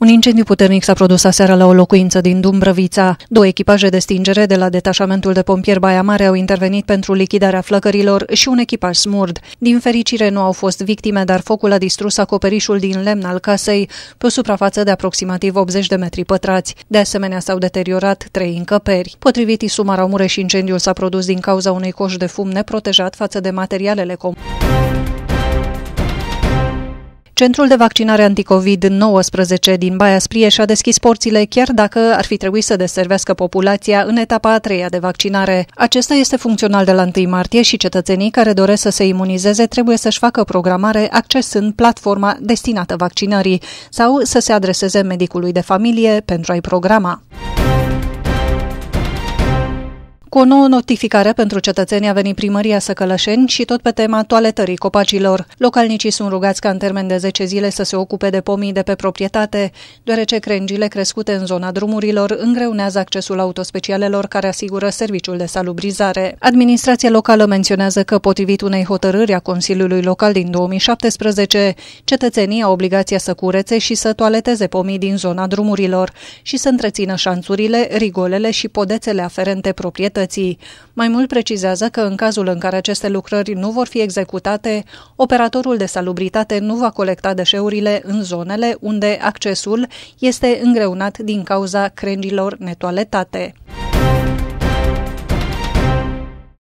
Un incendiu puternic s-a produs aseară la o locuință din Dumbrăvița. Două echipaje de stingere de la detașamentul de pompieri Baia Mare au intervenit pentru lichidarea flăcărilor și un echipaj smurd. Din fericire nu au fost victime, dar focul a distrus acoperișul din lemn al casei pe o suprafață de aproximativ 80 de metri pătrați. De asemenea s-au deteriorat trei încăperi. Potrivit Isumara Mureș, incendiul s-a produs din cauza unui coș de fum neprotejat față de materialele comune. Centrul de vaccinare anticovid-19 din Baia Sprie și-a deschis porțile chiar dacă ar fi trebuit să deservească populația în etapa a treia de vaccinare. Acesta este funcțional de la 1 martie și cetățenii care doresc să se imunizeze trebuie să-și facă programare accesând platforma destinată vaccinării sau să se adreseze medicului de familie pentru a-i programa. Cu o nouă notificare pentru cetățenii a venit primăria Săcălășeni și tot pe tema toaletării copacilor. Localnicii sunt rugați ca în termen de 10 zile să se ocupe de pomii de pe proprietate, deoarece crengile crescute în zona drumurilor îngreunează accesul autospecialelor care asigură serviciul de salubrizare. Administrația locală menționează că, potrivit unei hotărâri a Consiliului Local din 2017, cetățenii au obligația să curețe și să toaleteze pomii din zona drumurilor și să întrețină șanțurile, rigolele și podețele aferente proprietății activității. Mai mult precizează că în cazul în care aceste lucrări nu vor fi executate, operatorul de salubritate nu va colecta deșeurile în zonele unde accesul este îngreunat din cauza crengilor netoaletate.